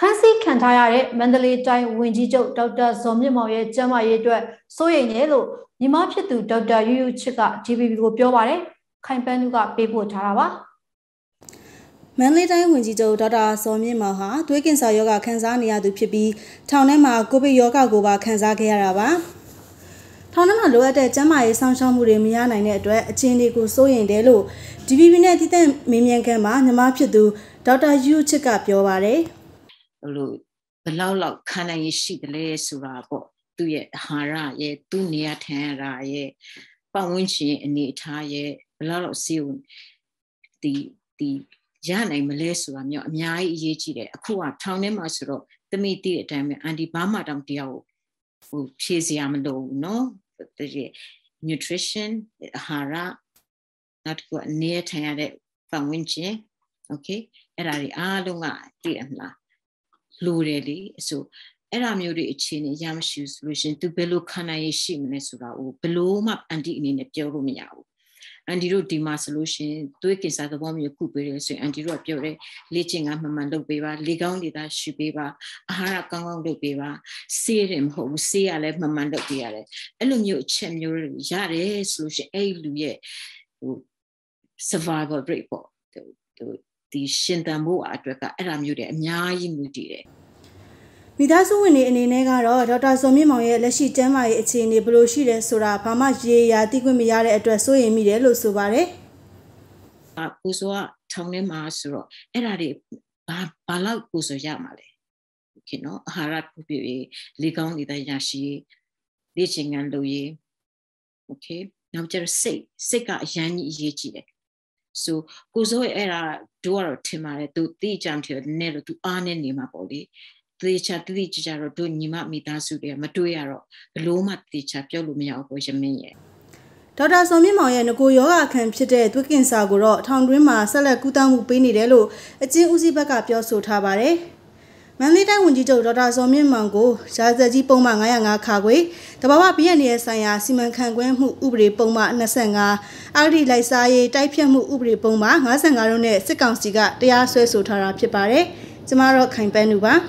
ဖမ်းဆီးခံထားရတဲ့မန္တလေးတိုင်းဝန်ကြီးချုပ်ဒေါက်တာဇော်မြင့်မောင်ရဲ့ကျန်းမာရေးအတွက်စိုးရိမ်တယ်လို့ညီမဖြစ်သူဒေါက်တာယူယူချစ်က GBB ကိုပြောပါတယ်။ခိုင်ပန်းသူကပေးပို့ထားတာပါ။မန္တလေးတိုင်းဝန်ကြီးချုပ်ဒေါက်တာစောမြင့်မောင်ဟာသွေးကင်ဆာရောဂါခံစားနေရသူ ဖြစ်ပြီး ထောင်ထဲမှာ ကိုဗစ်ရောဂါကိုပါခံစားခဲ့ရတာပါထောင်ထဲမှာလိုအပ်တဲ့ကျန်းမာရေးစောင့်ရှောက်မှုတွေမရနိုင်တဲ့အတွက်အခြေအနေကိုစိုးရိမ်တယ်လို့ DPP နဲ့တည်တဲ့မင်းမြန်ခန်းမှာညီမဖြစ်သူဒေါက်တာယူချစ်ကပြောပါတယ်။ဟိုလိုဘလောက်လောက်ခံနိုင်ရရှိတယ်လဲဆိုတာပေါ့သူ့ရဲ့အာဟာရရဲ့သူ့နေရာထိုင်ရတာရဲ့ပတ်ဝန်းကျင်အနေအထားရဲ့ဘလောက်လောက်စီကိုဒီဒီရနိုင်မလဲဆိုတာမျိုးအများကြီးအရေးကြီးတယ်အခုကထောင်ထဲမှာဆိုတော့တမိတိတဲ့အတိုင်းပဲအန်တီဘာမှတောင်တရားကိုဟိုဖြည့်စရာမလိုဘူးเนาะတကယ် nutrition အာဟာရနောက်တစ်ခုအနေထိုင်ရတဲ့ပတ်ဝန်းကျင် okay အဲ့ဒါတွေအားလုံးကတည်ရမလားလိုတယ်လေအဆိုအဲ့ဒါမျိုးတွေအခြေအနေရမရှိဘူးဆိုလို့ရှင်သူဘယ်လိုခံနိုင်ရရှိမလဲဆိုတာကိုဘလို့မှအန်တီအနေနဲ့ပြောလို့မရဘူးအန်တီတို့ဒီမှာဆိုလို့ရှင်သွေးကင်ဆာသဘောမျိုးကုပေးတယ်ဆိုရင်အန်တီတို့ကပြောတယ်လေ့ကျင့်ကမှန်မှန်လုပ်ပေးပါလေကောင်းဒေတာရှုပေးပါအာဟာရကောင်းကောင်းလုပ်ပေးပါဆေးတယ်မဟုတ်ဘူးဆေးရလည်းမှန်မှန်လုပ်ပေးရတယ်အဲ့လိုမျိုးအချက်မျိုးတွေရတယ်ဆိုလို့ရှင်အဲ့ဒီလူရဲ့ဟို survival rate ပေါ့ဒီရှင်တန်ဖို့အတွက်ကအဲ့ဒါမျိုးတွေအများကြီးမူတည်တယ်မိသားစုဝင်တွေအနေနဲ့ကတော့ဒေါက်တာဇော်မြင့်မောင်ရဲ့လက်ရှိကျန်းမာရေးအခြေအနေဘယ်လိုရှိလဲဆိုတာဘာမှရေရာသိခွင့်မရတဲ့အတွက်စိုးရိမ်မိတယ်လို့ဆိုပါတယ်။အကိုဆိုကထောင်ထဲမှာဆိုတော့အဲ့ဒါတွေဘာဘာလောက်ကိုဆိုရမှာလဲ။ခင်နော်အာဟာရပြုပြီးလေကောင်းနေတဲ့ရရှိလေ့ကျင့်ခန်းလုပ်ရေး okay နောက်ကျတော့စိတ်စိတ်ကအရန်ကြီးအရေးကြီးတယ်ဆိုကိုစိုးရဲ့အဲ့ဒါတို့ကတော့ထင်ပါတယ်သူသိကြံထင်တယ်နည်းလို့သူအားနဲ့နေမှာပေါ့လေသေချာတိတိကျကျတော့တို့ညီမမိသားစုတွေမတွေ့ရတော့ဘလို့မှတိကျပြောလို့မရဘူးရမင်းရဲ့ဒေါက်တာစောမြင့်မောင်ရဲ့ငကိုယောဂခံဖြစ်တဲ့သွေးကင်ဆာကိုတော့ထောင်တွင်းမှာဆက်လက်ကုသမှုပေးနေတယ်လို့အချင်းဦးစီးဘက်ကပြောဆိုထားပါတယ်။မန္တလေးတိုင်းဝန်ကြီးချုပ်ဒေါက်တာစောမြင့်မောင်ကိုရာဇကြီးပုံမှန်905ခါခွေတဘာဝပြည်ရည်ဆိုင်ရာစီမံခန့်ခွဲမှုဥပဒေပုံမှန်25အာရီလိုက်စားရေးတိုက်ဖြတ်မှုဥပဒေပုံမှန်55တို့နဲ့စစ်ကောင်စီကတရားစွဲဆိုထားတာဖြစ်ပါတယ်။ကျမတို့ခိုင်ပန်းသူပါ။